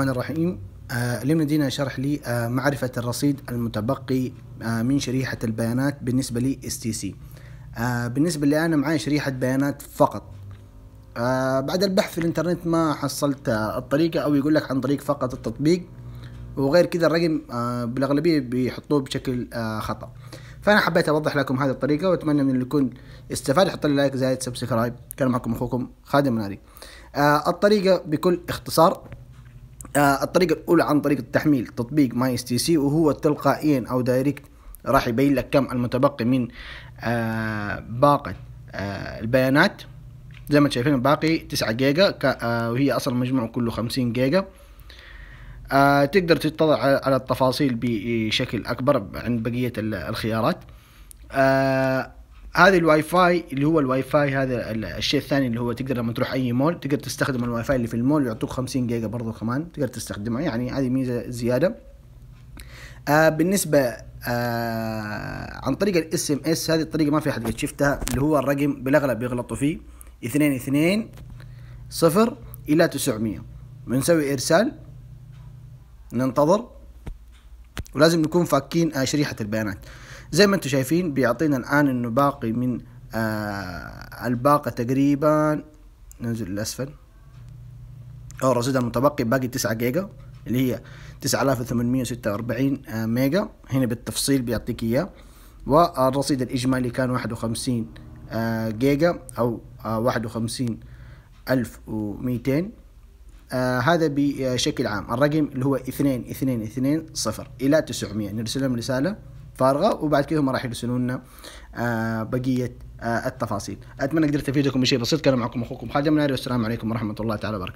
الرحمن الرحيم آه، اليوم لمدينة شرح لمعرفة آه، الرصيد المتبقي آه، من شريحة البيانات بالنسبة لي اس تي سي بالنسبة لي أنا معي شريحة بيانات فقط بعد البحث في الإنترنت ما حصلت الطريقة أو يقول لك عن طريق فقط التطبيق وغير كذا الرقم بالأغلبية بيحطوه بشكل خطأ فأنا حبيت أوضح لكم هذه الطريقة وأتمنى من يكون استفاد يحط لي لايك زائد سبسكرايب كان معكم أخوكم خادم ناري الطريقة بكل اختصار آه، الطريقه الاولى عن طريق التحميل تطبيق ماي اس تي سي وهو تلقائيا او دايركت راح يبين لك كم المتبقي من آه، باقه آه، البيانات زي ما شايفين باقي 9 جيجا وهي اصلا مجموع كله 50 جيجا تقدر تطلع على التفاصيل بشكل اكبر عند بقيه الخيارات هذه الواي فاي اللي هو الواي فاي هذا الشيء الثاني اللي هو تقدر لما تروح اي مول تقدر تستخدم الواي فاي اللي في المول يعطوك 50 جيجا برضه كمان تقدر تستخدمها يعني هذه ميزه زياده آه بالنسبه آه عن طريق الاس ام اس هذه الطريقه ما في احد قد شفتها اللي هو الرقم بالاغلب يغلطوا فيه 22 صفر الى 900 بنسوي ارسال ننتظر ولازم نكون فاكين آه، شريحه البيانات زي ما انتم شايفين بيعطينا الآن انه باقي من آه الباقة تقريبا ننزل للأسفل أو رصيد المتبقي باقي تسعة جيجا اللي هي تسعة آلاف وثمانمية وستة وأربعين آه، ميجا هنا بالتفصيل بيعطيك إياه والرصيد الإجمالي كان واحد وخمسين آه جيجا أو آه، واحد وخمسين ألف وميتين آه هذا بشكل عام الرقم اللي هو اثنين اثنين اثنين صفر إلى تسعمية نرسل لهم رسالة فارغه وبعد كذا هم راح يرسلوا لنا آه، بقيه آه، التفاصيل اتمنى قدرت افيدكم بشيء بسيط كان معكم اخوكم خالد مناري والسلام عليكم ورحمه الله تعالى وبركاته